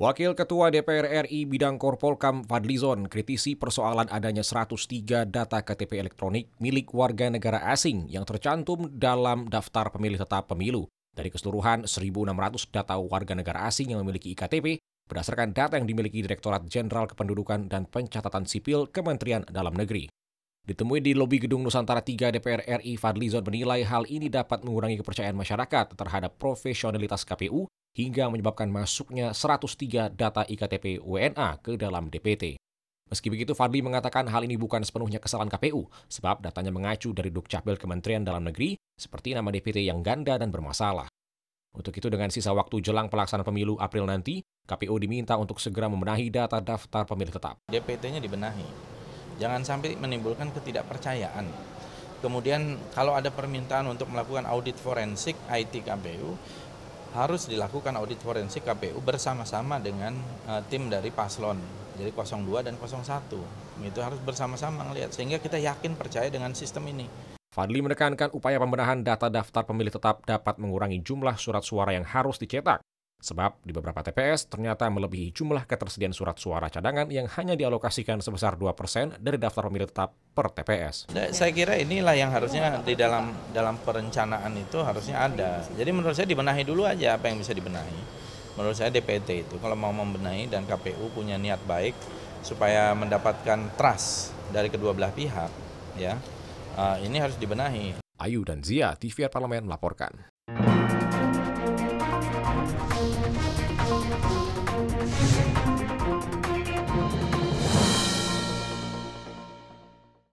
Wakil Ketua DPR RI bidang Korpolkam Fadlizon kritisi persoalan adanya 103 data KTP elektronik milik warga negara asing yang tercantum dalam daftar pemilih tetap pemilu. Dari keseluruhan 1.600 data warga negara asing yang memiliki IKTP, berdasarkan data yang dimiliki Direktorat Jenderal Kependudukan dan Pencatatan Sipil Kementerian Dalam Negeri. Ditemui di lobi gedung Nusantara 3 DPR RI, Fadli Fadlizon menilai hal ini dapat mengurangi kepercayaan masyarakat terhadap profesionalitas KPU hingga menyebabkan masuknya 103 data IKTP WNA ke dalam DPT. Meski begitu, Fadli mengatakan hal ini bukan sepenuhnya kesalahan KPU, sebab datanya mengacu dari Dukcapil Kementerian Dalam Negeri, seperti nama DPT yang ganda dan bermasalah. Untuk itu, dengan sisa waktu jelang pelaksanaan pemilu April nanti, KPU diminta untuk segera membenahi data daftar pemilih tetap. DPT-nya dibenahi. Jangan sampai menimbulkan ketidakpercayaan. Kemudian kalau ada permintaan untuk melakukan audit forensik IT KPU, harus dilakukan audit forensik KPU bersama-sama dengan uh, tim dari paslon. Jadi 02 dan 01 itu harus bersama-sama melihat sehingga kita yakin percaya dengan sistem ini. Fadli menekankan upaya pembenahan data daftar pemilih tetap dapat mengurangi jumlah surat suara yang harus dicetak. Sebab di beberapa TPS ternyata melebihi jumlah ketersediaan surat suara cadangan yang hanya dialokasikan sebesar 2% dari daftar pemilih tetap per TPS. Nah, saya kira inilah yang harusnya di dalam dalam perencanaan itu harusnya ada. Jadi menurut saya dibenahi dulu aja apa yang bisa dibenahi. Menurut saya DPT itu kalau mau membenahi dan KPU punya niat baik supaya mendapatkan trust dari kedua belah pihak, ya eh, ini harus dibenahi. Ayu dan Zia, TVR Parlemen melaporkan. Bye.